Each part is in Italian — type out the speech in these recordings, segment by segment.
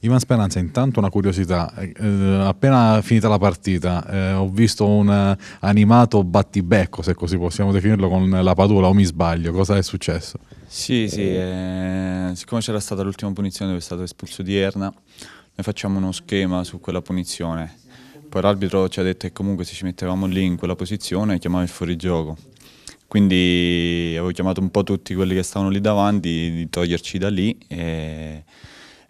Ivan Speranza, intanto una curiosità, eh, eh, appena finita la partita eh, ho visto un animato battibecco, se così possiamo definirlo, con la Padula o mi sbaglio, cosa è successo? Sì, sì, eh, siccome c'era stata l'ultima punizione dove è stato espulso di Erna, noi facciamo uno schema su quella punizione, poi l'arbitro ci ha detto che comunque se ci mettevamo lì in quella posizione chiamava il fuorigioco, quindi avevo chiamato un po' tutti quelli che stavano lì davanti di toglierci da lì e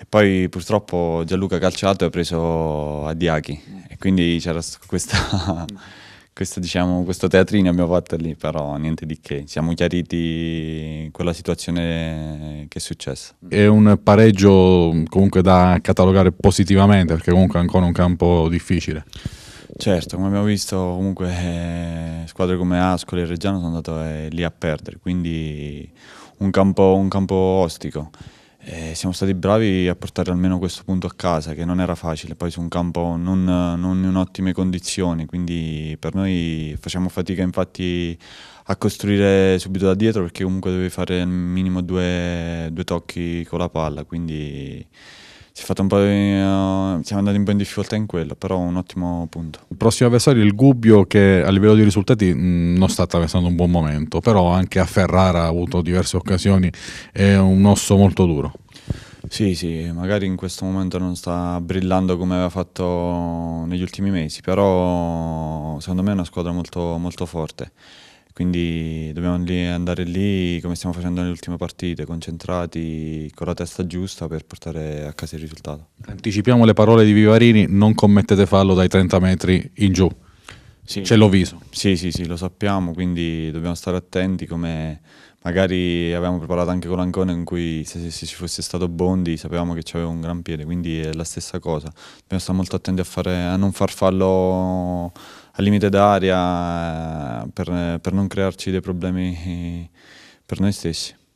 poi purtroppo Gianluca ha calciato e ha preso Adiachi e quindi c'era questa, questa, diciamo, questo teatrino abbiamo fatto lì, però niente di che, siamo chiariti quella situazione che è successa. È un pareggio mm, comunque da catalogare positivamente perché comunque è ancora un campo difficile. Certo, come abbiamo visto comunque eh, squadre come Ascoli e Reggiano sono andate eh, lì a perdere, quindi un campo, un campo ostico. Eh, siamo stati bravi a portare almeno questo punto a casa, che non era facile, poi su un campo non, non in ottime condizioni, quindi per noi facciamo fatica infatti a costruire subito da dietro perché comunque dovevi fare al minimo due, due tocchi con la palla, quindi si è fatto un po' di, uh, siamo andati un po' in difficoltà in quello, però un ottimo punto. Il prossimo avversario il Gubbio che a livello di risultati mh, mm, non sta attraversando un buon momento, però anche a Ferrara ha avuto diverse occasioni, è un osso molto duro. Sì, sì, magari in questo momento non sta brillando come aveva fatto negli ultimi mesi, però secondo me è una squadra molto, molto forte. Quindi dobbiamo andare lì come stiamo facendo nelle ultime partite, concentrati, con la testa giusta per portare a casa il risultato. Anticipiamo le parole di Vivarini, non commettete fallo dai 30 metri in giù. Sì. Ce l'ho viso. Sì, sì, sì, lo sappiamo, quindi dobbiamo stare attenti come magari avevamo preparato anche con l'Ancona in cui se, se, ci fosse stato Bondi sapevamo che c'aveva un gran piede, quindi è la stessa cosa. Dobbiamo stare molto attenti a, fare, a non far fallo al limite d'aria eh, per, per non crearci dei problemi eh, per noi stessi.